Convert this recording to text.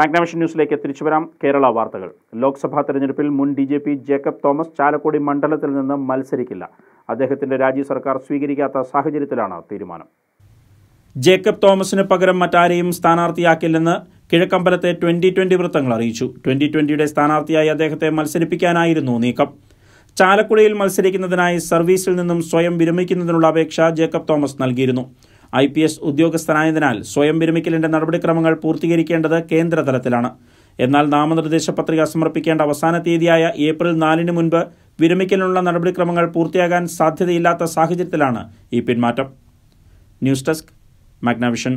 മാഗ്നാമിഷൻ ന്യൂസിലേക്ക് തിരിച്ചു വരാം കേരള വാർത്തകൾ ലോക്സഭാ തെരഞ്ഞെടുപ്പിൽ മുൻ D G P Jacob Thomas Chalakudy മണ്ഡലത്തിൽ നിന്ന് മത്സരിക്കില്ല അദ്ദേഹത്തിന്റെ രാജ്യ സർക്കാർ സ്വീകരിക്കാത്ത സാഹചര്യത്തിലാണ് തീരുമാനം ജേക്കബ് തോമസിന് പകരം മറ്റാരെയും സ്ഥാനാർത്ഥിയാക്കില്ലെന്ന് കിഴക്കമ്പലത്തെ ട്വന്റി ട്വന്റി വൃത്തങ്ങൾ അറിയിച്ചു ട്വന്റി ട്വന്റിയുടെ സ്ഥാനാർത്ഥിയായി അദ്ദേഹത്തെ മത്സരിപ്പിക്കാനായിരുന്നു നീക്കം ചാലക്കുടിയിൽ മത്സരിക്കുന്നതിനായി സർവീസിൽ നിന്നും സ്വയം വിരമിക്കുന്നതിനുള്ള അപേക്ഷ ജേക്കബ് തോമസ് നൽകിയിരുന്നു ഐ പി എസ് ഉദ്യോഗസ്ഥനായതിനാൽ സ്വയം വിരമിക്കലിന്റെ നടപടിക്രമങ്ങൾ പൂർത്തീകരിക്കേണ്ടത് കേന്ദ്രതലത്തിലാണ് എന്നാൽ നാമനിർദ്ദേശ പത്രിക സമർപ്പിക്കേണ്ട അവസാന തീയതിയായ ഏപ്രിൽ നാലിന് മുൻപ് വിരമിക്കലിനുള്ള നടപടിക്രമങ്ങൾ പൂർത്തിയാകാൻ സാധ്യതയില്ലാത്ത സാഹചര്യത്തിലാണ് ഈ പിന്മാറ്റം ന്യൂസ് ഡെസ്ക് മാഗ്നവിഷൻ